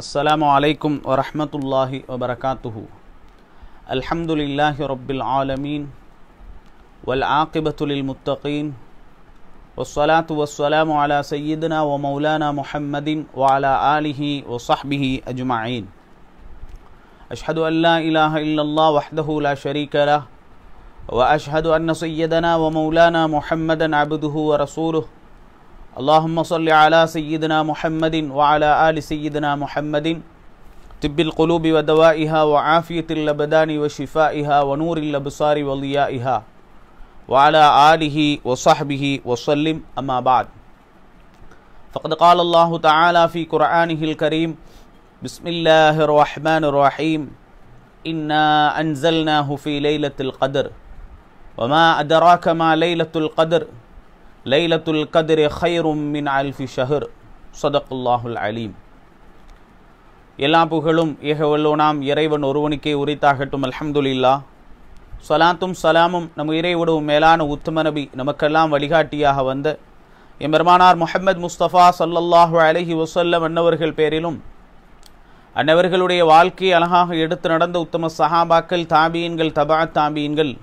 السلام عليكم ورحمة الله وبركاته الحمد لله رب العالمين والعاقبة للمتقين والصلاة والسلام على سيدنا ومولانا محمد وعلى آله وصحبه أجمعين أشهد أن لا إله إلا الله وحده لا شريك له وأشهد أن سيدنا ومولانا محمدا عبده ورسوله اللهم صل على سيدنا محمد وعلى آل سيدنا محمد طب القلوب ودوائها وعافية اللبدان وشفائها ونور الأبصار وضيائها وعلى آله وصحبه وسلم أما بعد فقد قال الله تعالى في قرآنه الكريم بسم الله الرحمن الرحيم إنا أنزلناه في ليلة القدر وما أدراك ما ليلة القدر லைலத்துல் கதிர் ஹைரும் மின் அல்ஃபி ஷஹர் சதக்குல்லாஹுல் அலீம் எல்லா புகழும் ஏகவல்லோனாம் இறைவன் ஒருவனுக்கே உரித்தாகட்டும் அல்ஹம்துலில்லா சலாத்தும் சலாமும் நம் இறைவிடவும் மேலான உத்தம நபி நமக்கெல்லாம் வழிகாட்டியாக வந்த எம்பெருமானார் முஹம்மது முஸ்தபா சல்லல்லாஹு அலஹி வசல்லம் அன்னவர்கள் பேரிலும் அன்னவர்களுடைய வாழ்க்கையை அழகாக எடுத்து நடந்த உத்தம சஹாபாக்கள் தாபியன்கள் தபா தாபியன்கள்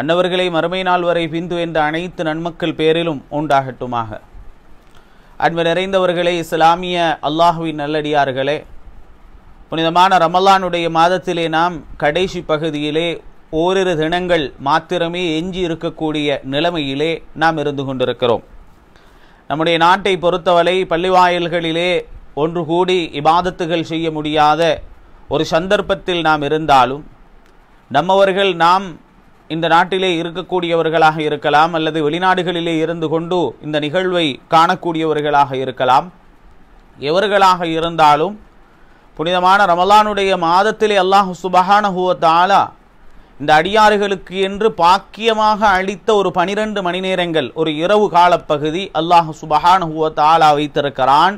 அன்னவர்களை மறுமை நாள் வரை பிந்து என்ற அனைத்து நன்மக்கள் பேரிலும் உண்டாகட்டுமாக அன்பு நிறைந்தவர்களே இஸ்லாமிய அல்லாஹுவின் நல்லடியார்களே புனிதமான ரமலானுடைய மாதத்திலே நாம் கடைசி பகுதியிலே ஓரிரு தினங்கள் மாத்திரமே எஞ்சி இருக்கக்கூடிய நிலைமையிலே நாம் இருந்து கொண்டிருக்கிறோம் நம்முடைய நாட்டை பொறுத்தவரை பள்ளிவாயல்களிலே ஒன்று கூடி இபாதத்துகள் செய்ய முடியாத ஒரு சந்தர்ப்பத்தில் நாம் இருந்தாலும் நம்மவர்கள் நாம் இந்த நாட்டிலே இருக்கக்கூடியவர்களாக இருக்கலாம் அல்லது வெளிநாடுகளிலே இருந்து கொண்டு இந்த நிகழ்வை காணக்கூடியவர்களாக இருக்கலாம் எவர்களாக இருந்தாலும் புனிதமான ரமலானுடைய மாதத்திலே அல்லாஹ் சுபஹான ஹூவத்தாலா இந்த அடியாறுகளுக்கு என்று பாக்கியமாக அளித்த ஒரு பனிரெண்டு மணி நேரங்கள் ஒரு இரவு காலப்பகுதி அல்லாஹ் சுபஹான ஹூவத்தாலா வைத்திருக்கிறான்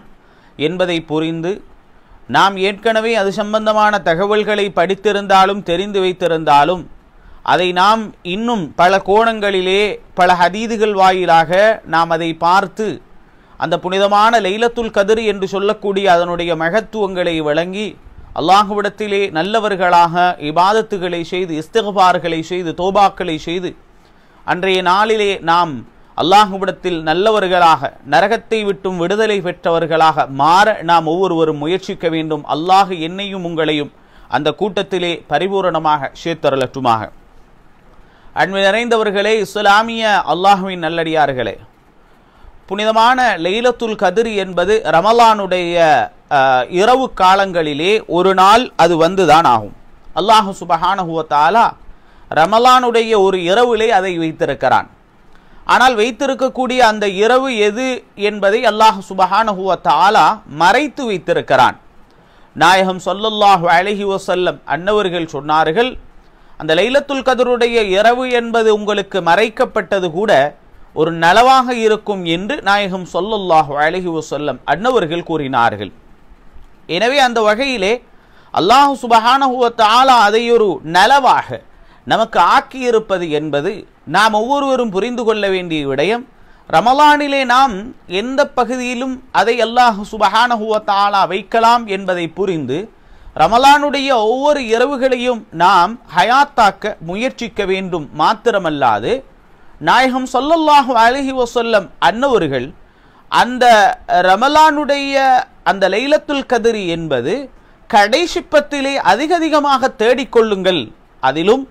என்பதை புரிந்து நாம் ஏற்கனவே அது சம்பந்தமான தகவல்களை படித்திருந்தாலும் தெரிந்து வைத்திருந்தாலும் அதை நாம் இன்னும் பல கோணங்களிலே பல ஹதீதுகள் வாயிலாக நாம் அதை பார்த்து அந்த புனிதமான லைலத்துல் கதிர் என்று சொல்லக்கூடிய அதனுடைய மகத்துவங்களை வழங்கி அல்லாஹுவிடத்திலே நல்லவர்களாக இபாதத்துகளை செய்து இஸ்திகபார்களை செய்து தோபாக்களை செய்து அன்றைய நாளிலே நாம் அல்லாஹுவிடத்தில் நல்லவர்களாக நரகத்தை விட்டும் விடுதலை பெற்றவர்களாக மாற நாம் ஒவ்வொருவரும் முயற்சிக்க வேண்டும் அல்லாஹ் என்னையும் உங்களையும் அந்த கூட்டத்திலே பரிபூரணமாக சேர்த்தரலற்றுமாக அன்பு நிறைந்தவர்களே இஸ்லாமிய அல்லாஹுவின் நல்லடியார்களே புனிதமான லெய்லத்துல் கதிர் என்பது ரமலானுடைய இரவு காலங்களிலே ஒரு நாள் அது வந்துதான் ஆகும் அல்லாஹு சுபஹானஹுவத்தாலா ரமலானுடைய ஒரு இரவிலே அதை வைத்திருக்கிறான் ஆனால் வைத்திருக்கக்கூடிய அந்த இரவு எது என்பதை அல்லாஹ் சுபஹானஹுவத்தாலா மறைத்து வைத்திருக்கிறான் நாயகம் சொல்லல்லாஹு அழகி வசல்லம் அன்னவர்கள் சொன்னார்கள் அந்த லைலத்துல் கதருடைய இரவு என்பது உங்களுக்கு மறைக்கப்பட்டது கூட ஒரு நலவாக இருக்கும் என்று நாயகம் சொல்லல்லாஹு அழகி சொல்லம் அன்னவர்கள் கூறினார்கள் எனவே அந்த வகையிலே அல்லாஹு சுபஹானஹுவத் அதை ஒரு நலவாக நமக்கு ஆக்கியிருப்பது என்பது நாம் ஒவ்வொருவரும் புரிந்து கொள்ள வேண்டிய விடயம் ரமலானிலே நாம் எந்த பகுதியிலும் அதை அல்லாஹு சுபஹானஹுவத்தாலா வைக்கலாம் என்பதை புரிந்து ரமலானுடைய ஒவ்வொரு இரவுகளையும் நாம் ஹயாத்தாக்க முயற்சிக்க வேண்டும் மாத்திரமல்லாது நாயகம் சொல்லல்லாஹு அழகி வசல்லம் அன்னவர்கள் அந்த ரமலானுடைய அந்த லைலத்துல் கதிரி என்பது கடைசிப்பத்திலே அதிக அதிகமாக தேடிக்கொள்ளுங்கள் அதிலும்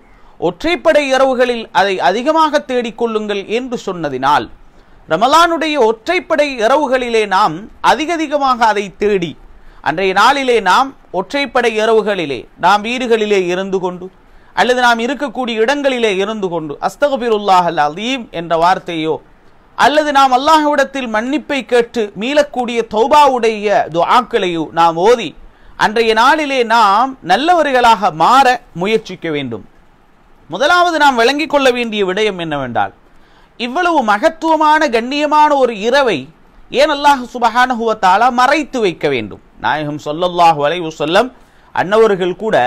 ஒற்றைப்படை இரவுகளில் அதை அதிகமாக தேடிக்கொள்ளுங்கள் என்று சொன்னதினால் ரமலானுடைய ஒற்றைப்படை இரவுகளிலே நாம் அதிக அதிகமாக அதை தேடி அன்றைய நாளிலே நாம் ஒற்றைப்படை இரவுகளிலே நாம் வீடுகளிலே இருந்து கொண்டு அல்லது நாம் இருக்கக்கூடிய இடங்களிலே இருந்து கொண்டு அஸ்தகபிருல்லாஹ் அல் அலீம் என்ற வார்த்தையோ அல்லது நாம் அல்லாஹ்விடத்தில் மன்னிப்பை கேட்டு மீளக்கூடிய தௌபாவுடைய துவாக்களையோ நாம் ஓதி அன்றைய நாளிலே நாம் நல்லவர்களாக மாற முயற்சிக்க வேண்டும் முதலாவது நாம் விளங்கிக் கொள்ள வேண்டிய விடயம் என்னவென்றால் இவ்வளவு மகத்துவமான கண்ணியமான ஒரு இரவை ஏன் அல்லாஹ் சுபஹானஹுவத்தாலா மறைத்து வைக்க வேண்டும் நாயகம் சொல்லல்லாஹ் வலைவு சொல்லம் அன்னவர்கள் கூட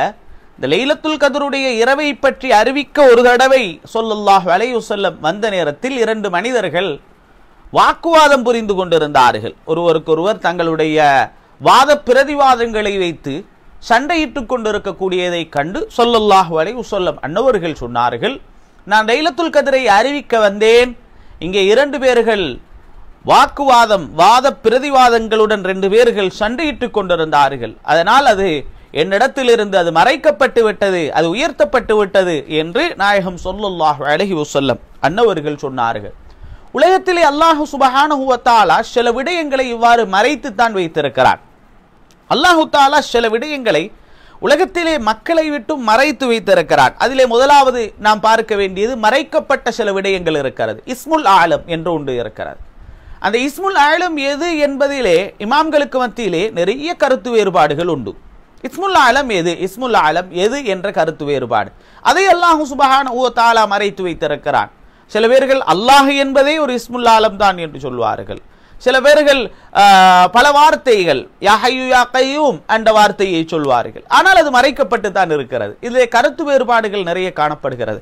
இந்த லைலத்துல் கதருடைய இரவை பற்றி அறிவிக்க ஒரு தடவை சொல்லல்லாஹ் வலை சொல்லம் வந்த நேரத்தில் இரண்டு மனிதர்கள் வாக்குவாதம் புரிந்து கொண்டிருந்தார்கள் ஒருவருக்கொருவர் தங்களுடைய வாத பிரதிவாதங்களை வைத்து சண்டையிட்டுக் கொண்டிருக்கக்கூடியதை கண்டு சொல்லல்லாஹ் வலைவு சொல்லம் அன்னவர்கள் சொன்னார்கள் நான் லைலத்துல் கதிரை அறிவிக்க வந்தேன் இங்கே இரண்டு பேர்கள் வாக்குவாதம் வாத பிரதிவாதங்களுடன் ரெண்டு பேர்கள் சண்டையிட்டுக் கொண்டிருந்தார்கள் அதனால் அது என்னிடத்திலிருந்து அது மறைக்கப்பட்டு விட்டது அது உயர்த்தப்பட்டு விட்டது என்று நாயகம் சொல்லுல்லாஹ் அழகி வசல்லம் அன்னவர்கள் சொன்னார்கள் உலகத்திலே அல்லாஹு சுபஹானுவத்தாலா சில விடயங்களை இவ்வாறு மறைத்து தான் வைத்திருக்கிறான் அல்லாஹு தாலா சில விடயங்களை உலகத்திலே மக்களை விட்டும் மறைத்து வைத்திருக்கிறான் அதிலே முதலாவது நாம் பார்க்க வேண்டியது மறைக்கப்பட்ட சில விடயங்கள் இருக்கிறது இஸ்முல் ஆலம் என்று ஒன்று இருக்கிறது அந்த இஸ்முல் ஆழம் எது என்பதிலே இமாம்களுக்கு மத்தியிலே நிறைய கருத்து வேறுபாடுகள் உண்டு இஸ்முல் ஆலம் எது இஸ்முல் ஆலம் எது என்ற கருத்து வேறுபாடு அதை அல்லாஹு சுபஹான் ஓ தாலா மறைத்து வைத்திருக்கிறான் சில பேர்கள் அல்லாஹ் என்பதே ஒரு இஸ்முல் ஆலம் தான் என்று சொல்வார்கள் சில பேர்கள் பல வார்த்தைகள் யஹையு யாக்கையும் என்ற வார்த்தையை சொல்வார்கள் ஆனால் அது மறைக்கப்பட்டு தான் இருக்கிறது இதில் கருத்து வேறுபாடுகள் நிறைய காணப்படுகிறது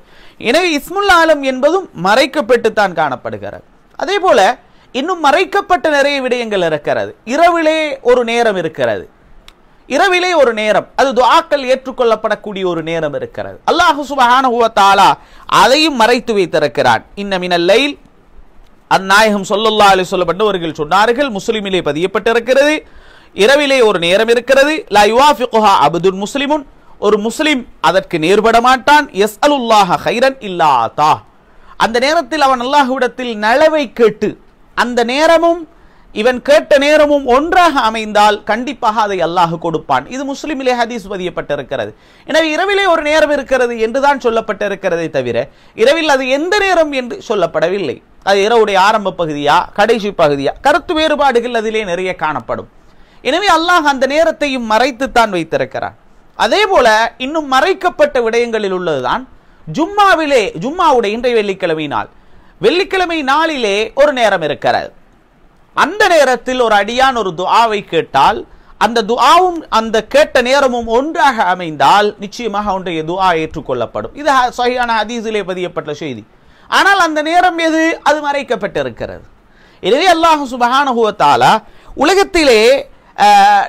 எனவே இஸ்முல் ஆலம் என்பதும் மறைக்கப்பட்டு தான் காணப்படுகிறது அதே போல இன்னும் மறைக்கப்பட்ட நிறைய விடயங்கள் இருக்கிறது இரவிலே ஒரு நேரம் இருக்கிறது இரவிலே ஒரு நேரம் அது துவாக்கள் ஏற்றுக்கொள்ளப்படக்கூடிய ஒரு நேரம் இருக்கிறது அல்லாஹு சுபஹான அதையும் மறைத்து வைத்திருக்கிறான் இன்னமின லைல் அந்நாயகம் சொல்லல்லா அலி சொல்லப்பட்டவர்கள் சொன்னார்கள் முஸ்லிமிலே பதியப்பட்டிருக்கிறது இரவிலே ஒரு நேரம் இருக்கிறது லா யுவாஃபிகுஹா அபுதுல் முஸ்லிமுன் ஒரு முஸ்லிம் அதற்கு நேர்பட மாட்டான் எஸ் அலுல்லாஹ ஹைரன் இல்லாதா அந்த நேரத்தில் அவன் அல்லாஹுவிடத்தில் நலவை கேட்டு அந்த நேரமும் இவன் கேட்ட நேரமும் ஒன்றாக அமைந்தால் கண்டிப்பாக அதை அல்லாஹ் கொடுப்பான் இது முஸ்லிமிலே ஹதீஸ் பதியப்பட்டிருக்கிறது எனவே இரவிலே ஒரு நேரம் இருக்கிறது என்றுதான் சொல்லப்பட்டிருக்கிறதை தவிர இரவில் அது எந்த நேரம் என்று சொல்லப்படவில்லை அது இரவுடைய ஆரம்ப பகுதியா கடைசி பகுதியா கருத்து வேறுபாடுகள் அதிலே நிறைய காணப்படும் எனவே அல்லாஹ் அந்த நேரத்தையும் மறைத்து தான் வைத்திருக்கிறான் அதே போல இன்னும் மறைக்கப்பட்ட விடயங்களில் உள்ளதுதான் ஜும்மாவிலே ஜும்மாவுடைய இன்றைய வெள்ளிக்கிழமை நாள் வெள்ளிக்கிழமை நாளிலே ஒரு நேரம் இருக்கிறது அந்த நேரத்தில் ஒரு அடியான் ஒரு துவாவை கேட்டால் அந்த துவாவும் அந்த கேட்ட நேரமும் ஒன்றாக அமைந்தால் நிச்சயமாக ஒன்றைய துவா ஏற்றுக்கொள்ளப்படும் இது சொகையான அதீசிலே பதியப்பட்ட செய்தி ஆனால் அந்த நேரம் எது அது மறைக்கப்பட்டிருக்கிறது எனவே அல்லாஹு சுபகான உலகத்திலே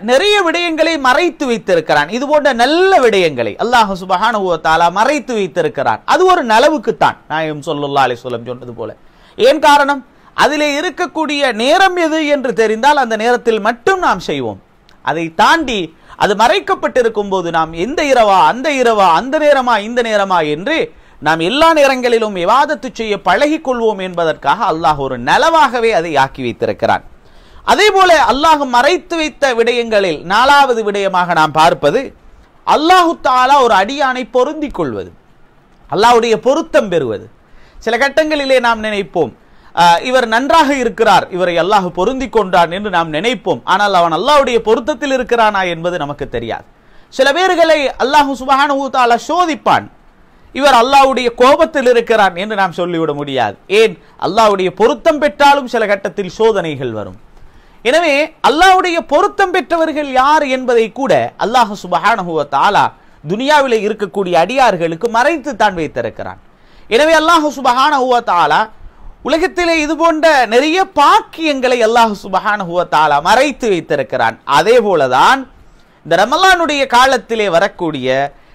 நிறைய விடயங்களை மறைத்து வைத்திருக்கிறான் இது போன்ற நல்ல விடயங்களை அல்லாஹ் சுபஹானுவத்தாலா மறைத்து வைத்திருக்கிறான் அது ஒரு நலவுக்குத்தான் நாயம் சொல்லுல்லா அலி சொல்லம் சொன்னது போல ஏன் காரணம் அதிலே இருக்கக்கூடிய நேரம் எது என்று தெரிந்தால் அந்த நேரத்தில் மட்டும் நாம் செய்வோம் அதை தாண்டி அது மறைக்கப்பட்டிருக்கும் போது நாம் எந்த இரவா அந்த இரவா அந்த நேரமா இந்த நேரமா என்று நாம் எல்லா நேரங்களிலும் விவாதத்து செய்ய பழகி கொள்வோம் என்பதற்காக அல்லாஹ் ஒரு நலவாகவே அதை ஆக்கி வைத்திருக்கிறான் அதே போல அல்லாஹ் மறைத்து வைத்த விடயங்களில் நாலாவது விடயமாக நாம் பார்ப்பது அல்லாஹு தாலா ஒரு அடியானை பொருந்தி கொள்வது அல்லாஹுடைய பொருத்தம் பெறுவது சில கட்டங்களிலே நாம் நினைப்போம் இவர் நன்றாக இருக்கிறார் இவரை அல்லாஹ் பொருந்தி கொண்டான் என்று நாம் நினைப்போம் ஆனால் அவன் அல்லாஹுடைய பொருத்தத்தில் இருக்கிறானா என்பது நமக்கு தெரியாது சில பேர்களை அல்லாஹு தாலா சோதிப்பான் இவர் அல்லாவுடைய கோபத்தில் இருக்கிறான் என்று நாம் சொல்லிவிட முடியாது ஏன் அல்லாவுடைய பொருத்தம் பெற்றாலும் சில கட்டத்தில் சோதனைகள் வரும் எனவே அல்லாவுடைய பொருத்தம் பெற்றவர்கள் யார் என்பதை கூட அல்லாஹ் சுபஹானஹுவ தாலா துனியாவில் இருக்கக்கூடிய அடியார்களுக்கு மறைத்து தான் வைத்திருக்கிறான் எனவே அல்லாஹ் சுபஹானஹுவ தாலா உலகத்திலே இது போன்ற நிறைய பாக்கியங்களை அல்லாஹ் சுபஹானஹுவ தாலா மறைத்து வைத்திருக்கிறான் அதே போலதான் இந்த ரமலானுடைய காலத்திலே வரக்கூடிய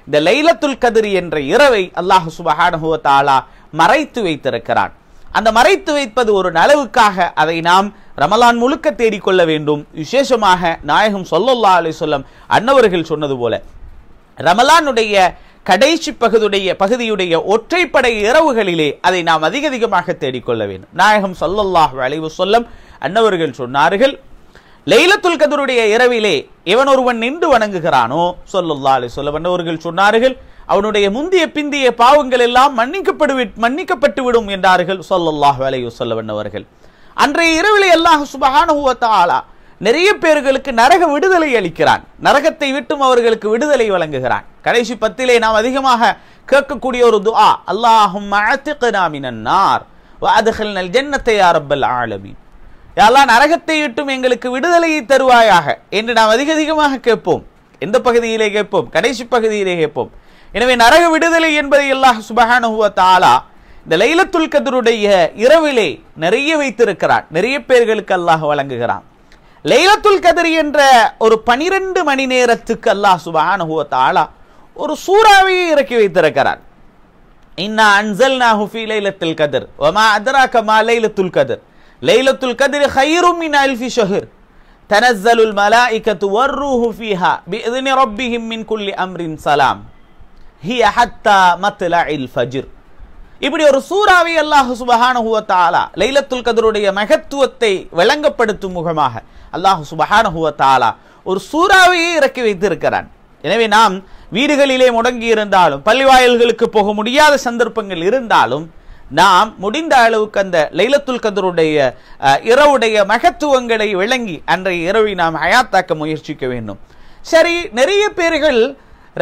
இந்த லைலத்துல் கதிரி என்ற இரவை அல்லாஹ் சுபஹானஹுவ தாலா மறைத்து வைத்திருக்கிறான் அந்த மறைத்து வைப்பது ஒரு நலவுக்காக அதை நாம் ரமலான் முழுக்க தேடிக்கொள்ள வேண்டும் விசேஷமாக நாயகம் சொல்லல்லா அலி சொல்லம் அன்னவர்கள் சொன்னது போல ரமலானுடைய கடைசி பகுதியுடைய பகுதியுடைய ஒற்றைப்படை இரவுகளிலே அதை நாம் அதிக அதிகமாக தேடிக்கொள்ள வேண்டும் நாயகம் சொல்லல்லாஹ் அழைவு சொல்லம் அன்னவர்கள் சொன்னார்கள் லைலத்துல் கதருடைய இரவிலே எவன் ஒருவன் நின்று வணங்குகிறானோ சொல்லல்லா அலி சொல்லம் அன்னவர்கள் சொன்னார்கள் அவனுடைய முந்திய பிந்திய பாவங்கள் எல்லாம் மன்னிக்கப்படுவி மன்னிக்கப்பட்டு விடும் என்றார்கள் சொல்லல்லாஹ் அலைவு சொல்ல வண்ணவர்கள் அன்றைய இரவில் அல்லாஹ் சுபஹானுவத்தாலா நிறைய பேர்களுக்கு நரக விடுதலை அளிக்கிறான் நரகத்தை விட்டும் அவர்களுக்கு விடுதலை வழங்குகிறான் கடைசி பத்திலே நாம் அதிகமாக கேட்கக்கூடிய ஒரு துஆ அல்லாஹும் நார் வாதுகள் நல் யாரப்பல் ஆலமி யாரெல்லாம் நரகத்தை விட்டும் எங்களுக்கு விடுதலையை தருவாயாக என்று நாம் அதிக அதிகமாக கேட்போம் எந்த பகுதியிலே கேட்போம் கடைசி பகுதியிலே கேட்போம் எனவே நரக விடுதலை என்பதை அல்லாஹ் சுபஹானுவ தாலா இந்த லைலத்துல் கதருடைய இரவிலே நிறைய வைத்திருக்கிறான் நிறைய பேர்களுக்கு அல்லாஹ் வழங்குகிறான் லைலத்துல் கதிர் என்ற ஒரு பனிரெண்டு மணி நேரத்துக்கு அல்லாஹ் சுபானுகுவ ஒரு சூராவை இறக்கி வைத்திருக்கிறார் இன்னா அன்சல் நாஹுஃபி லைலத்துல் கதிர் ஒமா அதரா கமா லைலத்துல் கதிர் லைலத்துல் கதிர் ஹைரும் மின் அல்ஃபி ஷஹிர் تنزل الملائكة ஃபீஹா பி بإذن ரப்பிஹிம் மின் குல்லி அம்ரின் سلام ஹிய ஹத்தா مطلع ஃபஜ்ர் இப்படி ஒரு சூறாவை அல்லாஹு சுபஹானுவத்தாலா லைலத்துல் கதருடைய மகத்துவத்தை விளங்கப்படுத்தும் முகமாக அல்லாஹு சுபஹானுவத்தாலா ஒரு சூறாவையே இறக்கி வைத்திருக்கிறான் எனவே நாம் வீடுகளிலே முடங்கி இருந்தாலும் பள்ளிவாயல்களுக்கு போக முடியாத சந்தர்ப்பங்கள் இருந்தாலும் நாம் முடிந்த அளவுக்கு அந்த லைலத்துல் கதருடைய இரவுடைய மகத்துவங்களை விளங்கி அன்றைய இரவை நாம் அயாத்தாக்க முயற்சிக்க வேண்டும் சரி நிறைய பேர்கள்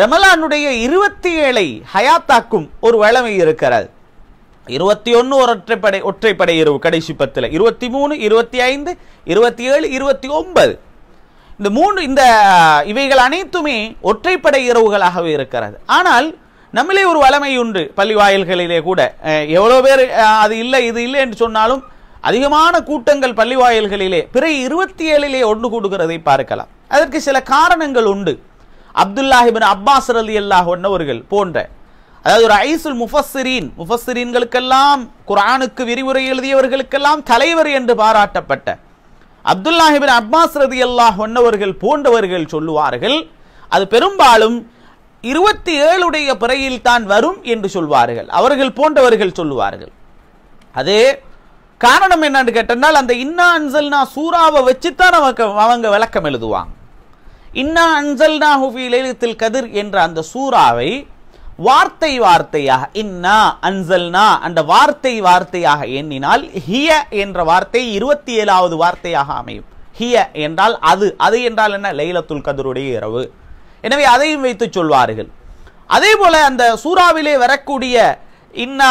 ரமலானுடைய இருபத்தி ஏழை ஹயாத்தாக்கும் ஒரு வளமை இருக்கிறது இருபத்தி ஒன்று ஒரு ஒற்றைப்படை ஒற்றைப்படை இரவு கடைசி பத்தில் இருபத்தி மூணு இருபத்தி ஐந்து இருபத்தி ஏழு இருபத்தி ஒன்பது இந்த மூணு இந்த இவைகள் அனைத்துமே ஒற்றைப்படை இரவுகளாகவே இருக்கிறது ஆனால் நம்மளே ஒரு வளமை உண்டு பள்ளி வாயில்களிலே கூட எவ்வளோ பேர் அது இல்லை இது இல்லை என்று சொன்னாலும் அதிகமான கூட்டங்கள் பள்ளி வாயில்களிலே பிற இருபத்தி ஏழிலே ஒன்று கூடுகிறதை பார்க்கலாம் அதற்கு சில காரணங்கள் உண்டு அப்துல்லாஹிபின் அப்பாஸ் ரலி அல்லாஹ் ஒன்னவர்கள் போன்ற அதாவது ஒரு ஐசுல் முஃபஸ்ஸிரீன் முஃபஸ்ஸிரீன்களுக்கெல்லாம் குரானுக்கு விரிவுரை எழுதியவர்களுக்கெல்லாம் தலைவர் என்று பாராட்டப்பட்ட அப்துல்லாஹிபின் அப்பாஸ் ரதி அல்லாஹ் ஒன்னவர்கள் போன்றவர்கள் சொல்லுவார்கள் அது பெரும்பாலும் இருபத்தி ஏழுடைய பிறையில் தான் வரும் என்று சொல்வார்கள் அவர்கள் போன்றவர்கள் சொல்லுவார்கள் அதே காரணம் என்னன்னு கேட்டனால் அந்த இன்னா அன்சல்னா சூறாவை வச்சுத்தான் நமக்கு அவங்க விளக்கம் எழுதுவாங்க இன்னா அன்சல்னா ஹுஃபி லைலத்தில் கதிர் என்ற அந்த சூறாவை வார்த்தை வார்த்தையாக இன்னா அன்சல்னா அந்த வார்த்தை வார்த்தையாக எண்ணினால் ஹிய என்ற வார்த்தை இருபத்தி ஏழாவது வார்த்தையாக அமையும் ஹிய என்றால் அது அது என்றால் என்ன லைலத்துல் கதருடைய இரவு எனவே அதையும் வைத்து சொல்வார்கள் அதே போல அந்த சூறாவிலே வரக்கூடிய இன்னா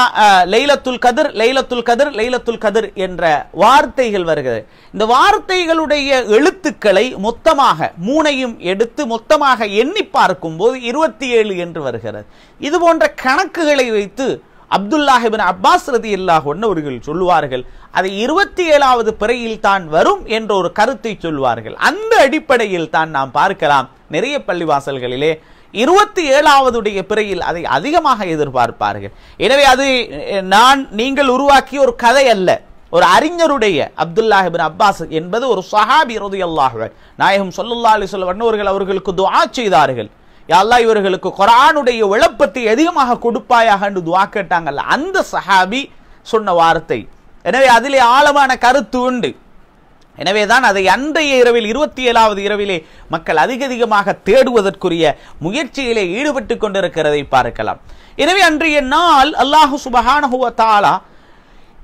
லைலத்துல் கதிர் லைலத்துல் கதிர் லைலத்துல் கதிர் என்ற வார்த்தைகள் வருகிறது இந்த வார்த்தைகளுடைய எழுத்துக்களை மொத்தமாக மூனையும் எடுத்து மொத்தமாக எண்ணி பார்க்கும்போது இருபத்தி ஏழு என்று வருகிறது இது போன்ற கணக்குகளை வைத்து அப்துல்லாஹிபின் அப்பாஸ் ரதி இல்லாஹொன்னு அவர்கள் சொல்லுவார்கள் அது இருபத்தி ஏழாவது பிறையில் தான் வரும் என்ற ஒரு கருத்தை சொல்வார்கள் அந்த அடிப்படையில் தான் நாம் பார்க்கலாம் நிறைய பள்ளிவாசல்களிலே இருபத்தி ஏழாவதுடைய பிறையில் அதை அதிகமாக எதிர்பார்ப்பார்கள் எனவே அது நான் நீங்கள் உருவாக்கிய ஒரு கதை அல்ல ஒரு அறிஞருடைய அப்துல்லாஹிபின் அப்பாஸ் என்பது ஒரு சஹாபி இறுதி அல்லாஹுவன் நாயகம் சொல்லுல்லா அலி வண்ணவர்கள் அவர்களுக்கு துவா செய்தார்கள் யாழ்லா இவர்களுக்கு குரானுடைய விளப்பத்தை அதிகமாக கொடுப்பாயாக என்று துவா கேட்டாங்கல்ல அந்த சஹாபி சொன்ன வார்த்தை எனவே அதிலே ஆழமான கருத்து உண்டு எனவே தான் அதை அன்றைய இரவில் இருபத்தி ஏழாவது இரவிலே மக்கள் அதிக அதிகமாக தேடுவதற்குரிய முயற்சியிலே ஈடுபட்டு கொண்டிருக்கிறதை பார்க்கலாம் எனவே அன்றைய நாள் அல்லாஹு சுபஹானஹுவ தாலா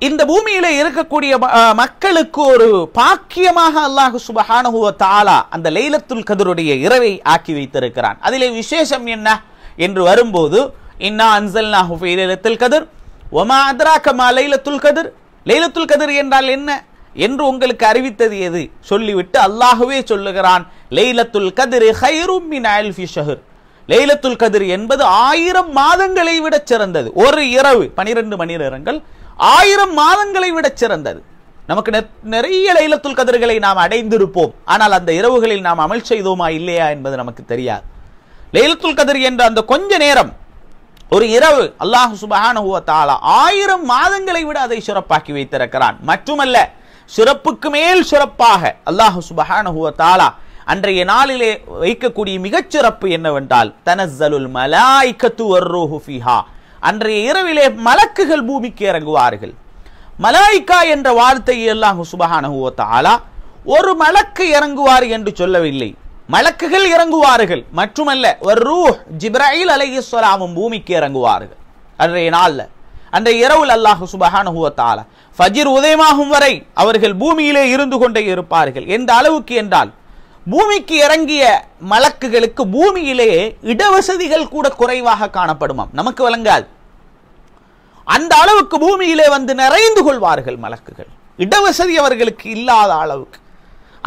இந்த பூமியில இருக்கக்கூடிய மக்களுக்கு ஒரு பாக்கியமாக அல்லாஹு சுபஹானஹுவ தாலா அந்த லைலத்துல் கதிருடைய இரவை ஆக்கி வைத்திருக்கிறான் அதிலே விசேஷம் என்ன என்று வரும்போது இன்னா அன்சல்னா ஹுஃபி லைலத்துல் கதிர் ஒமா அத்ரா லைலத்துல் கதிர் லைலத்துல் கதிர் என்றால் என்ன என்று உங்களுக்கு அறிவித்தது எது சொல்லிவிட்டு அல்லாகவே சொல்லுகிறான் லெய்லத்துல் கதிர் ஹைரும் மின் லைலத்துல் கதிர் என்பது ஆயிரம் மாதங்களை விட சிறந்தது ஒரு இரவு பனிரெண்டு மணி நேரங்கள் ஆயிரம் மாதங்களை விட சிறந்தது நமக்கு நிறைய லைலத்துல் கதிர்களை நாம் அடைந்திருப்போம் ஆனால் அந்த இரவுகளில் நாம் அமல் செய்தோமா இல்லையா என்பது நமக்கு தெரியாது லைலத்துல் கதிர் என்ற அந்த கொஞ்ச நேரம் ஒரு இரவு அல்லாஹு சுபஹானுவ தாலா ஆயிரம் மாதங்களை விட அதை சிறப்பாக்கி வைத்திருக்கிறான் மட்டுமல்ல சிறப்புக்கு மேல் சிறப்பாக அல்லாஹ் சுபஹானஹுவ தாலா அன்றைய நாளிலே வைக்கக்கூடிய மிகச்சிறப்பு என்னவென்றால் தனசலுல் மலாய்கத்து வர்ரோஹு ஃபிஹா அன்றைய இரவிலே மலக்குகள் பூமிக்கு இறங்குவார்கள் மலாய்கா என்ற வார்த்தையை அல்லாஹ் சுபஹானஹுவ தாலா ஒரு மலக்கு இறங்குவார் என்று சொல்லவில்லை மலக்குகள் இறங்குவார்கள் மட்டுமல்ல ஒரு ரூஹ் ஜிப்ராஹில் அலைஹிஸ்வலாமும் பூமிக்கு இறங்குவார்கள் அன்றைய நாளில் அந்த இரவுல் அல்லாஹு ஹூவத்தால ஃபஜிர் உதயமாகும் வரை அவர்கள் பூமியிலே இருந்து கொண்டே இருப்பார்கள் எந்த அளவுக்கு என்றால் பூமிக்கு இறங்கிய மலக்குகளுக்கு பூமியிலே இடவசதிகள் கூட குறைவாக காணப்படுமாம் நமக்கு வழங்காது அந்த அளவுக்கு பூமியிலே வந்து நிறைந்து கொள்வார்கள் மலக்குகள் இடவசதி அவர்களுக்கு இல்லாத அளவுக்கு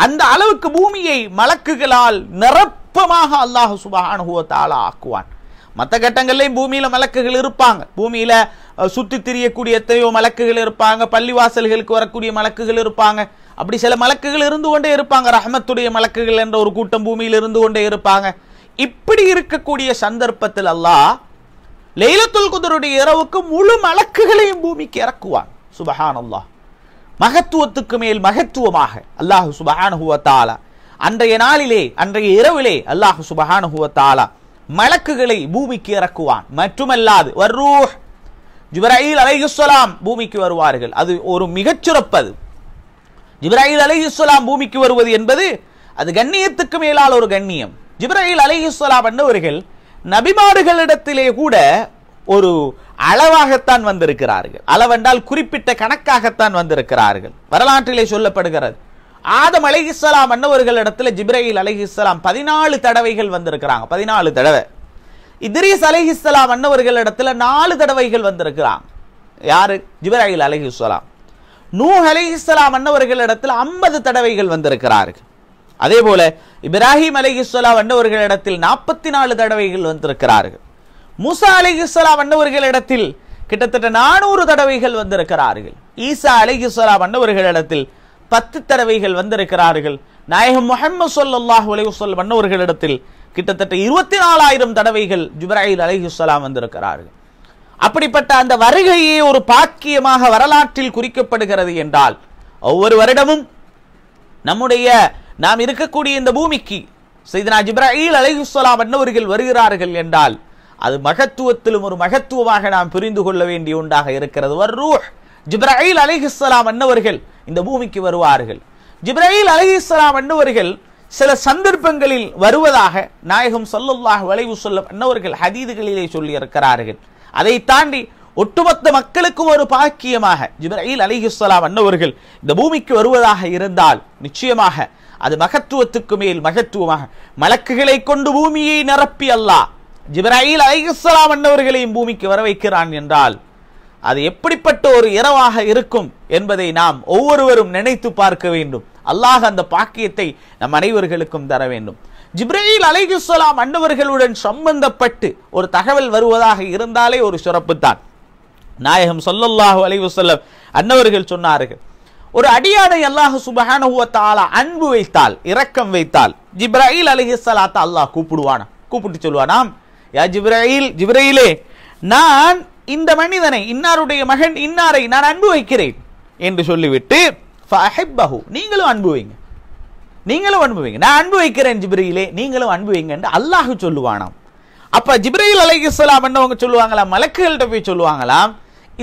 அந்த அளவுக்கு பூமியை மலக்குகளால் நிரப்பமாக அல்லாஹு சுபஹானுவத்தால ஆக்குவான் மற்ற கட்டங்கள்லையும் பூமியில மலக்குகள் இருப்பாங்க பூமியில சுத்தி திரியக்கூடிய எத்தனையோ மலக்குகள் இருப்பாங்க பள்ளிவாசல்களுக்கு வரக்கூடிய மலக்குகள் இருப்பாங்க அப்படி சில மலக்குகள் இருந்து கொண்டே இருப்பாங்க ரஹமத்துடைய மலக்குகள் என்ற ஒரு கூட்டம் பூமியில் இருந்து கொண்டே இருப்பாங்க இப்படி இருக்கக்கூடிய சந்தர்ப்பத்தில் அல்லாஹ் லைலத்துல் குதருடைய இரவுக்கு முழு மலக்குகளையும் பூமிக்கு இறக்குவான் சுபஹான் அல்லாஹ் மகத்துவத்துக்கு மேல் மகத்துவமாக அல்லாஹு சுபஹான ஹுவத்தாலா அன்றைய நாளிலே அன்றைய இரவிலே அல்லாஹு சுபஹான ஹுவத்தாலா மலக்குகளை பூமிக்கு இறக்குவான் மட்டுமல்லாது ஜிப்ராயில் ஜிப்ராஹில் அலையுஸ்லாம் பூமிக்கு வருவார்கள் அது ஒரு மிகச்சிறப்பது ஜிப்ராயில் அலையுஸ்லாம் பூமிக்கு வருவது என்பது அது கண்ணியத்துக்கு மேலால் ஒரு கண்ணியம் ஜிப்ராயில் அலையுஸ்லாம் என்பவர்கள் நபிமார்களிடத்திலே கூட ஒரு அளவாகத்தான் வந்திருக்கிறார்கள் அளவென்றால் குறிப்பிட்ட கணக்காகத்தான் வந்திருக்கிறார்கள் வரலாற்றிலே சொல்லப்படுகிறது ஆதம் அலை இஸ்லாம் இடத்துல ஜிப்ரஹில் அலை இஸ்லாம் பதினாலு தடவைகள் வந்திருக்கிறாங்க பதினாலு தடவை இதிரிஸ் அலை இஸ்லாம் இடத்துல நாலு தடவைகள் வந்திருக்கிறாங்க யாரு ஜிப்ரஹில் அலை இஸ்லாம் நூ அலை இஸ்லாம் இடத்துல ஐம்பது தடவைகள் வந்திருக்கிறார்கள் அதே போல இப்ராஹிம் அலை இஸ்லாம் இடத்தில் நாற்பத்தி நாலு தடவைகள் வந்திருக்கிறார்கள் முசா அலை இஸ்லாம் இடத்தில் கிட்டத்தட்ட நானூறு தடவைகள் வந்திருக்கிறார்கள் ஈசா அலை இஸ்லாம் இடத்தில் பத்து தடவைகள் வந்திருக்கிறார்கள் நாயகம் முகமது சொல்லாஹ் உலையுசல் வண்ணவர்களிடத்தில் கிட்டத்தட்ட இருபத்தி நாலாயிரம் தடவைகள் ஜுப்ராஹில் அலிஹுசலாம் வந்திருக்கிறார்கள் அப்படிப்பட்ட அந்த வருகையே ஒரு பாக்கியமாக வரலாற்றில் குறிக்கப்படுகிறது என்றால் ஒவ்வொரு வருடமும் நம்முடைய நாம் இருக்கக்கூடிய இந்த பூமிக்கு செய்தனா ஜிப்ராஹில் அலிஹுசலாம் வண்ணவர்கள் வருகிறார்கள் என்றால் அது மகத்துவத்திலும் ஒரு மகத்துவமாக நாம் புரிந்து கொள்ள வேண்டிய ஒன்றாக இருக்கிறது ஒரு ரூஹ் ஜிப்ராஹில் அலிஹிஸ்லாம் அன்னவர்கள் இந்த பூமிக்கு வருவார்கள் ஜிப்ராஹில் அலிஹிஸ்லாம் அன்னவர்கள் சில சந்தர்ப்பங்களில் வருவதாக நாயகம் சொல்லுல்லாஹ் வளைவு சொல்லும் அன்னவர்கள் ஹதீதுகளிலே சொல்லியிருக்கிறார்கள் அதை தாண்டி ஒட்டுமொத்த மக்களுக்கும் ஒரு பாக்கியமாக ஜிப்ரஹீல் அலிஹுஸ்லாம் அன்னவர்கள் இந்த பூமிக்கு வருவதாக இருந்தால் நிச்சயமாக அது மகத்துவத்துக்கு மேல் மகத்துவமாக மலக்குகளை கொண்டு பூமியை நிரப்பி அல்லா ஜிப்ரஹீல் அலிஹுஸ்லாம் அன்னவர்களையும் பூமிக்கு வர வைக்கிறான் என்றால் அது எப்படிப்பட்ட ஒரு இரவாக இருக்கும் என்பதை நாம் ஒவ்வொருவரும் நினைத்து பார்க்க வேண்டும் அல்லாஹ் அந்த பாக்கியத்தை நம் அனைவர்களுக்கும் தர வேண்டும் ஜிப்ரஹீல் அலைகுசலாம் அன்னவர்களுடன் சம்பந்தப்பட்டு ஒரு தகவல் வருவதாக இருந்தாலே ஒரு சிறப்பு தான் நாயகம் சொல்லல்லாஹு அலைவசல்லம் அன்னவர்கள் சொன்னார்கள் ஒரு அடியானை அல்லாஹு சுபஹானுவத்தாலா அன்பு வைத்தால் இரக்கம் வைத்தால் ஜிப்ராஹில் அலிஹிஸ்லாத்தா அல்லாஹ் கூப்பிடுவானா கூப்பிட்டு சொல்லுவானாம் யா ஜிப்ராஹில் ஜிப்ரஹிலே நான் இந்த மனிதனை இன்னாருடைய மகன் இன்னாரை நான் அன்பு வைக்கிறேன் என்று சொல்லிவிட்டு நீங்களும் அன்பு வைங்க நீங்களும் அன்பு வைங்க நான் அன்பு வைக்கிறேன் ஜிப்ரையிலே நீங்களும் அன்பு வைங்க என்று அல்லாஹ் சொல்லுவானாம் அப்ப ஜிப்ரையில் அலை என்னவங்க சொல்லுவாங்களாம் மலக்குகள்கிட்ட போய் சொல்லுவாங்களாம்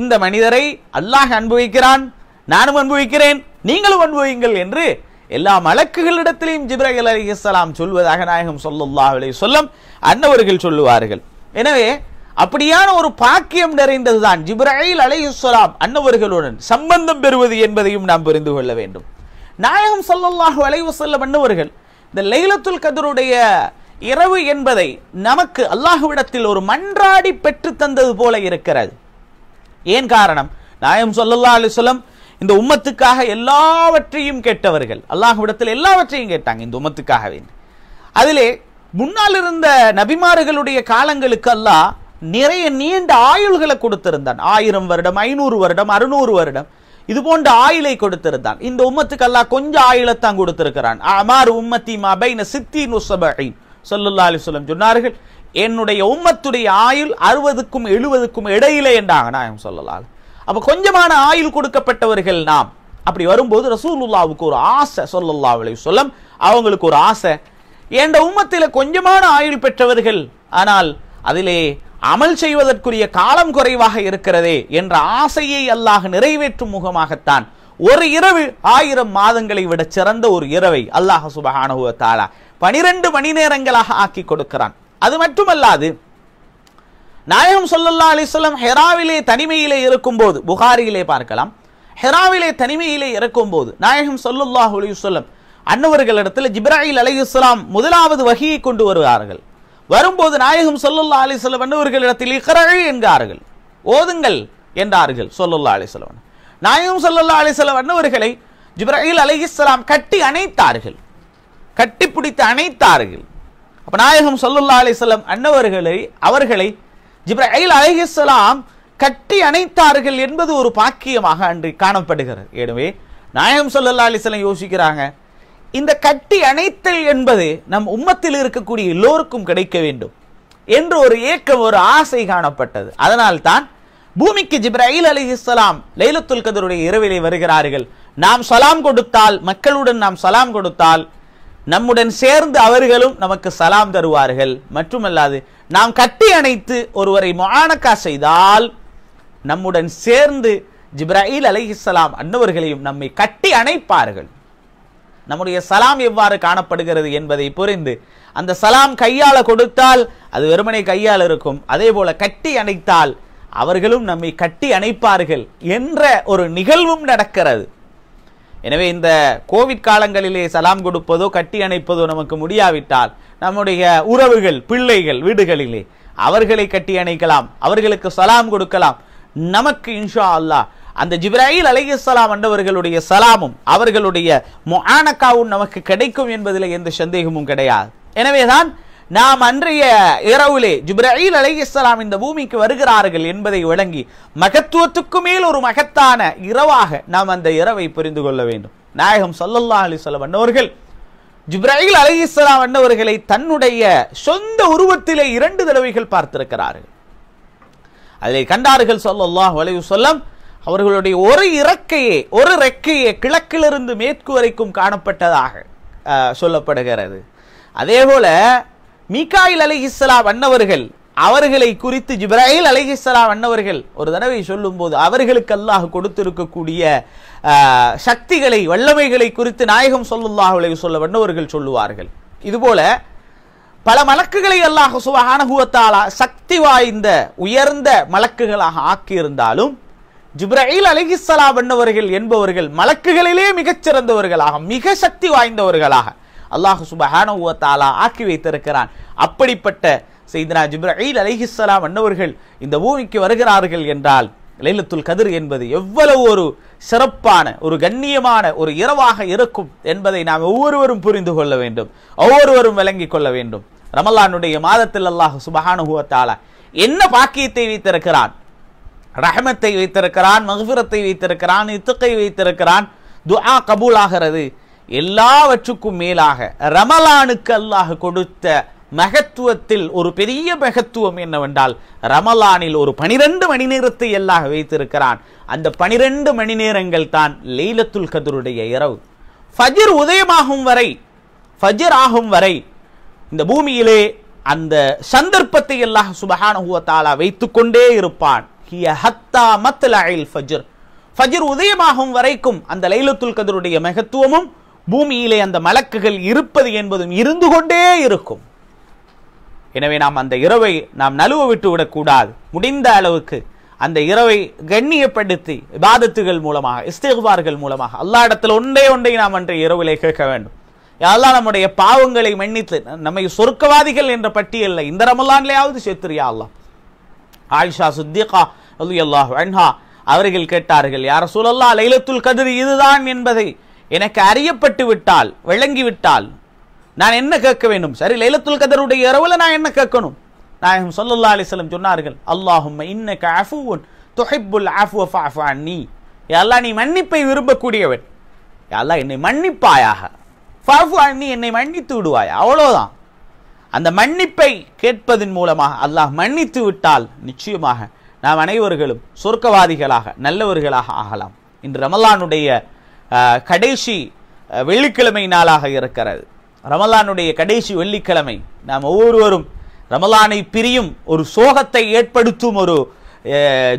இந்த மனிதரை அல்லாஹ் அன்பு வைக்கிறான் நானும் அன்பு வைக்கிறேன் நீங்களும் அன்பு வையுங்கள் என்று எல்லா மலக்குகளிடத்திலையும் ஜிப்ரையில் அலி சொல்வதாக நாயகம் சொல்லுல்லா அலி சொல்லம் அன்னவர்கள் சொல்லுவார்கள் எனவே அப்படியான ஒரு பாக்கியம் நிறைந்ததுதான் ஜிப்ராயில் அலையுஸ்லாம் அன்னவர்களுடன் சம்பந்தம் பெறுவது என்பதையும் நாம் புரிந்து கொள்ள வேண்டும் நாயகம் சல்லல்லாஹு அலைவசல்லம் அன்னவர்கள் இந்த லைலத்துல் கதருடைய இரவு என்பதை நமக்கு அல்லாஹுவிடத்தில் ஒரு மன்றாடி பெற்று தந்தது போல இருக்கிறது ஏன் காரணம் நாயம் சொல்லல்லா சொல்லம் இந்த உம்மத்துக்காக எல்லாவற்றையும் கேட்டவர்கள் அல்லாஹுவிடத்தில் எல்லாவற்றையும் கேட்டாங்க இந்த உம்மத்துக்காகவே அதிலே முன்னால் இருந்த நபிமார்களுடைய காலங்களுக்கு அல்லாஹ் நிறைய நீண்ட ஆயுள்களை கொடுத்திருந்தான் ஆயிரம் வருடம் ஐநூறு வருடம் அறுநூறு வருடம் இது போன்ற ஆயுளை கொடுத்திருந்தான் இந்த உம்மத்துக்கு அல்லா கொஞ்சம் ஆயுளைத்தான் கொடுத்திருக்கிறான் அமார் உம்மத்தி மபைன சித்தி நுசபை சொல்லுல்லா சொல்லம் சொன்னார்கள் என்னுடைய உம்மத்துடைய ஆயுள் அறுபதுக்கும் எழுபதுக்கும் இடையிலே என்றாங்க சொல்லலாம் அப்ப அப்போ கொஞ்சமான ஆயுள் கொடுக்கப்பட்டவர்கள் நாம் அப்படி வரும்போது ரசூலுல்லாவுக்கு ஒரு ஆசை சொல்லல்லா அலி சொல்லம் அவங்களுக்கு ஒரு ஆசை என்ற உம்மத்தில் கொஞ்சமான ஆயுள் பெற்றவர்கள் ஆனால் அதிலே அமல் செய்வதற்குரிய காலம் குறைவாக இருக்கிறதே என்ற ஆசையை அல்லாஹ் நிறைவேற்றும் முகமாகத்தான் ஒரு இரவு ஆயிரம் மாதங்களை விட சிறந்த ஒரு இரவை அல்லாஹ் சுபஹானுவ தாலா பனிரெண்டு மணி நேரங்களாக ஆக்கி கொடுக்கிறான் அது மட்டுமல்லாது நாயகம் சொல்லல்லா அலிஸ்லம் ஹெராவிலே தனிமையிலே இருக்கும்போது புகாரியிலே பார்க்கலாம் ஹெராவிலே தனிமையிலே இருக்கும்போது நாயகம் சொல்லுல்லாஹ் அலிஸ்லம் அன்னவர்களிடத்தில் ஜிப்ராஹில் அலி இஸ்லாம் முதலாவது வகையை கொண்டு வருவார்கள் வரும்போது நாயகம் சொல்லுல்லா அலி செல்லவன் இவர்களிடத்தில் இகரழி என்கிறார்கள் ஓதுங்கள் என்றார்கள் சொல்லுல்லா அலி செல்லவன் நாயகம் சொல்லுல்லா அலி செல்லவன் இவர்களை ஜிப்ராஹில் அலிஹிஸ்லாம் கட்டி அணைத்தார்கள் கட்டி பிடித்து அணைத்தார்கள் அப்போ நாயகம் சொல்லுல்லா அலிஸ்லாம் அன்னவர்களை அவர்களை ஜிப்ராஹில் அலிஹிஸ்லாம் கட்டி அணைத்தார்கள் என்பது ஒரு பாக்கியமாக அன்று காணப்படுகிறது எனவே நாயகம் சொல்லுல்லா அலிஸ்லாம் யோசிக்கிறாங்க இந்த கட்டி அணைத்தல் என்பது நம் உம்மத்தில் இருக்கக்கூடிய எல்லோருக்கும் கிடைக்க வேண்டும் என்று ஒரு ஏக்கம் ஒரு ஆசை காணப்பட்டது அதனால் தான் பூமிக்கு ஜிப்ரஹில் அலி இஸ்லாம் லைலத்துல் கதருடைய இரவிலே வருகிறார்கள் நாம் சலாம் கொடுத்தால் மக்களுடன் நாம் சலாம் கொடுத்தால் நம்முடன் சேர்ந்து அவர்களும் நமக்கு சலாம் தருவார்கள் மட்டுமல்லாது நாம் கட்டி அணைத்து ஒருவரை மானக்கா செய்தால் நம்முடன் சேர்ந்து ஜிப்ரஹில் அலி இஸ்லாம் அன்னவர்களையும் நம்மை கட்டி அணைப்பார்கள் நம்முடைய சலாம் எவ்வாறு காணப்படுகிறது என்பதை புரிந்து அந்த சலாம் கையால கொடுத்தால் அது வெறுமனை கையால் இருக்கும் அதே போல கட்டி அணைத்தால் அவர்களும் நம்மை கட்டி அணைப்பார்கள் என்ற ஒரு நிகழ்வும் நடக்கிறது எனவே இந்த கோவிட் காலங்களிலே சலாம் கொடுப்பதோ கட்டி அணைப்பதோ நமக்கு முடியாவிட்டால் நம்முடைய உறவுகள் பிள்ளைகள் வீடுகளிலே அவர்களை கட்டி அணைக்கலாம் அவர்களுக்கு சலாம் கொடுக்கலாம் நமக்கு இன்ஷா அல்லாஹ் அந்த ஜிப்ராயில் அலையலாம் அண்டவர்களுடைய சலாமும் அவர்களுடைய மொஆனக்காவும் நமக்கு கிடைக்கும் என்பதில் எந்த சந்தேகமும் கிடையாது எனவேதான் நாம் அன்றைய இரவுலே ஜிப்ராயில் அலையலாம் இந்த பூமிக்கு வருகிறார்கள் என்பதை விளங்கி மகத்துவத்துக்கு மேல் ஒரு மகத்தான இரவாக நாம் அந்த இரவை புரிந்து கொள்ள வேண்டும் நாயகம் சொல்லல்லா அலிசல்லாம் அண்ணவர்கள் ஜிப்ராயில் அலையலாம் அண்ணவர்களை தன்னுடைய சொந்த உருவத்திலே இரண்டு தடவைகள் பார்த்திருக்கிறார்கள் அதை கண்டார்கள் சொல்லல்லாஹ் வளைவு சொல்லம் அவர்களுடைய ஒரு இறக்கையே ஒரு ரெக்கையே கிழக்கிலிருந்து மேற்கு வரைக்கும் காணப்பட்டதாக சொல்லப்படுகிறது அதே போல மீகாயில் அலி இஸ்லாம் அன்னவர்கள் அவர்களை குறித்து ஜிப்ராயில் அலி இஸ்லாம் ஒரு தடவை சொல்லும்போது அவர்களுக்கு அல்லாஹ் கொடுத்திருக்கக்கூடிய சக்திகளை வல்லமைகளை குறித்து நாயகம் சொல்லுல்லாஹ் உலக சொல்ல வண்ணவர்கள் சொல்லுவார்கள் இதுபோல பல மலக்குகளை அல்லாஹ் சுபஹானகுவத்தாலா சக்தி வாய்ந்த உயர்ந்த மலக்குகளாக ஆக்கியிருந்தாலும் ஜிப்ரஹீல் அலிஹிஸ்லாம் என்பவர்கள் என்பவர்கள் மலக்குகளிலே மிகச் சிறந்தவர்களாக மிக சக்தி வாய்ந்தவர்களாக அல்லாஹு சுபஹானுவத்தாலா ஆக்கி வைத்திருக்கிறான் அப்படிப்பட்ட செய்தனா ஜிப்ரஹீல் அலிஹிஸ்லாம் என்பவர்கள் இந்த பூமிக்கு வருகிறார்கள் என்றால் லைலத்துல் கதிர் என்பது எவ்வளவு ஒரு சிறப்பான ஒரு கண்ணியமான ஒரு இரவாக இருக்கும் என்பதை நாம் ஒவ்வொருவரும் புரிந்து கொள்ள வேண்டும் ஒவ்வொருவரும் விளங்கிக் கொள்ள வேண்டும் ரமலானுடைய மாதத்தில் அல்லாஹு சுபஹானுவத்தாலா என்ன பாக்கியத்தை வைத்திருக்கிறான் ரஹமத்தை வைத்திருக்கிறான் மகபுரத்தை வைத்திருக்கிறான் இத்துக்கை வைத்திருக்கிறான் துஆ கபூல் ஆகிறது எல்லாவற்றுக்கும் மேலாக ரமலானுக்கு அல்லாஹ் கொடுத்த மகத்துவத்தில் ஒரு பெரிய மகத்துவம் என்னவென்றால் ரமலானில் ஒரு பனிரெண்டு மணி நேரத்தை அல்லாஹ் வைத்திருக்கிறான் அந்த பனிரெண்டு மணி நேரங்கள் தான் லெய்லத்துல் கதருடைய இரவு ஃபஜிர் உதயமாகும் வரை ஃபஜிர் ஆகும் வரை இந்த பூமியிலே அந்த சந்தர்ப்பத்தை அல்லாஹ் சுபஹானுவத்தாலா வைத்து கொண்டே இருப்பான் ஹத்தா ஃபஜ்ர் ஃபஜ்ர் உதயமாகும் வரைக்கும் அந்த லைலத்துல் கதருடைய மகத்துவமும் பூமியிலே அந்த மலக்குகள் இருப்பது என்பதும் இருந்து கொண்டே இருக்கும் எனவே நாம் அந்த இரவை நாம் நழுவ விட்டு விடக்கூடாது முடிந்த அளவுக்கு அந்த இரவை கண்ணியப்படுத்தி பாதத்துகள் மூலமாக இஸ்திகுவார்கள் மூலமாக அல்லா இடத்துல ஒன்றே ஒன்றை நாம் அன்றைய இரவிலே கேட்க வேண்டும் யாரெல்லாம் நம்முடைய பாவங்களை மன்னித்து நம்மை சொர்க்கவாதிகள் என்ற பட்டியலில் இந்த ரமலான்லையாவது சேர்த்துறியா அல்லாம் ஆயிஷா சுத்திகா அலு அல்லாஹ் அன்ஹா அவர்கள் கேட்டார்கள் யார சூழல்லா லைலத்துல் கதிர் இதுதான் என்பதை எனக்கு அறியப்பட்டு விட்டால் விளங்கிவிட்டால் நான் என்ன கேட்க வேண்டும் சரி லைலத்துல் கதருடைய இரவுல நான் என்ன கேட்கணும் நாயகம் சொல்லல்லா அலிஸ்லம் சொன்னார்கள் அல்லாஹும் இன்னக்கு அஃபுவன் துஹிப்புல் அஃபு நீ எல்லாம் நீ மன்னிப்பை விரும்பக்கூடியவன் எல்லாம் என்னை மன்னிப்பாயாக ஃபாஃபு நீ என்னை மன்னித்து விடுவாயா அவ்வளோதான் அந்த மன்னிப்பை கேட்பதன் மூலமாக அல்லாஹ் மன்னித்து விட்டால் நிச்சயமாக நாம் அனைவர்களும் சொர்க்கவாதிகளாக நல்லவர்களாக ஆகலாம் இன்று ரமலானுடைய கடைசி வெள்ளிக்கிழமை நாளாக இருக்கிறது ரமலானுடைய கடைசி வெள்ளிக்கிழமை நாம் ஒவ்வொருவரும் ரமலானை பிரியும் ஒரு சோகத்தை ஏற்படுத்தும் ஒரு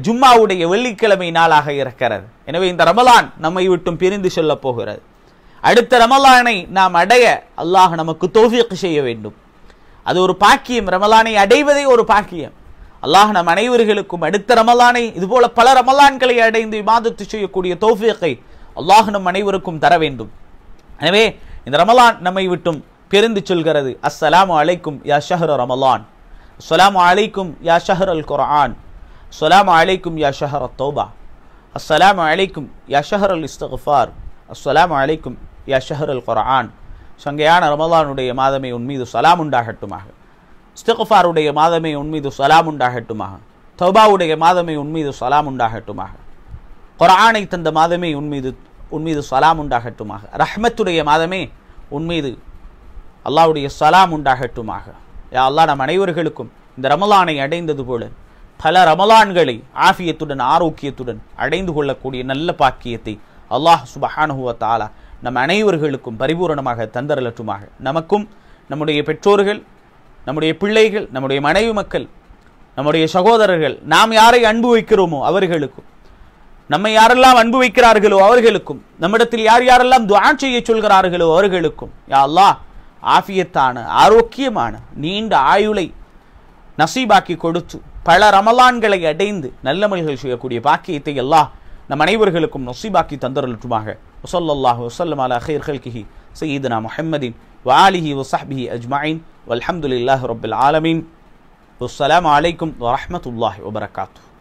ஜும்மாவுடைய வெள்ளிக்கிழமை நாளாக இருக்கிறது எனவே இந்த ரமலான் நம்மை விட்டும் பிரிந்து செல்லப் போகிறது அடுத்த ரமலானை நாம் அடைய அல்லாஹ் நமக்கு தோஃபியக் செய்ய வேண்டும் அது ஒரு பாக்கியம் ரமலானை அடைவதே ஒரு பாக்கியம் அல்லாஹ் நம் அனைவர்களுக்கும் அடுத்த ரமலானை இதுபோல பல ரமலான்களை அடைந்து விவாதத்து செய்யக்கூடிய தோஃபியத்தை அல்லாஹ் நம் அனைவருக்கும் தர வேண்டும் எனவே இந்த ரமலான் நம்மை விட்டும் பெருந்து சொல்கிறது அஸ்ஸலாம் அலைக்கும் யா ஷஹர் ரமலான் அஸ்லாம் அலைக்கும் யா ஷஹர் அல் குரான் அஸ்லாம் அலைக்கும் யா ஷஹர் தோபா அஸ்லாம் அலைக்கும் யா ஷஹர் அல் இஸ்தஃபார் அஸ்லாம் அலைக்கும் யா ஷஹர் அல் குரான் சங்கையான ரமலானுடைய மாதமே உன் மீது சலாம் உண்டாகட்டுமாக இஸ்தகுஃபாருடைய மாதமே உன் மீது சலாம் உண்டாகட்டுமாக தௌபாவுடைய மாதமே உன் மீது சலாம் உண்டாகட்டுமாக குரானை தந்த மாதமே உன் மீது உன் மீது சலாம் உண்டாகட்டுமாக ரஹ்மத்துடைய மாதமே உன் மீது அல்லாவுடைய சலாம் உண்டாகட்டுமாக யா அல்லா நம் அனைவர்களுக்கும் இந்த ரமலானை அடைந்தது போல பல ரமலான்களை ஆஃபியத்துடன் ஆரோக்கியத்துடன் அடைந்து கொள்ளக்கூடிய நல்ல பாக்கியத்தை அல்லாஹ் சுபஹானுவ தாலா நம் அனைவர்களுக்கும் பரிபூரணமாக தந்தரலற்றுமாக நமக்கும் நம்முடைய பெற்றோர்கள் நம்முடைய பிள்ளைகள் நம்முடைய மனைவி மக்கள் நம்முடைய சகோதரர்கள் நாம் யாரை அன்பு வைக்கிறோமோ அவர்களுக்கும் நம்மை யாரெல்லாம் அன்பு வைக்கிறார்களோ அவர்களுக்கும் நம்மிடத்தில் யார் யாரெல்லாம் துவான் செய்ய சொல்கிறார்களோ அவர்களுக்கும் யா ஆஃபியத்தான ஆரோக்கியமான நீண்ட ஆயுளை நசீபாக்கி கொடுத்து பல ரமலான்களை அடைந்து நல்ல மொழிகள் செய்யக்கூடிய பாக்கியத்தை எல்லாம் நம் அனைவர்களுக்கும் நசீபாக்கி தந்தரலற்றுமாக وصلى الله وسلم على خير خلقه سيدنا محمد وآله وصحبه أجمعين والحمد لله رب العالمين والسلام عليكم ورحمة الله وبركاته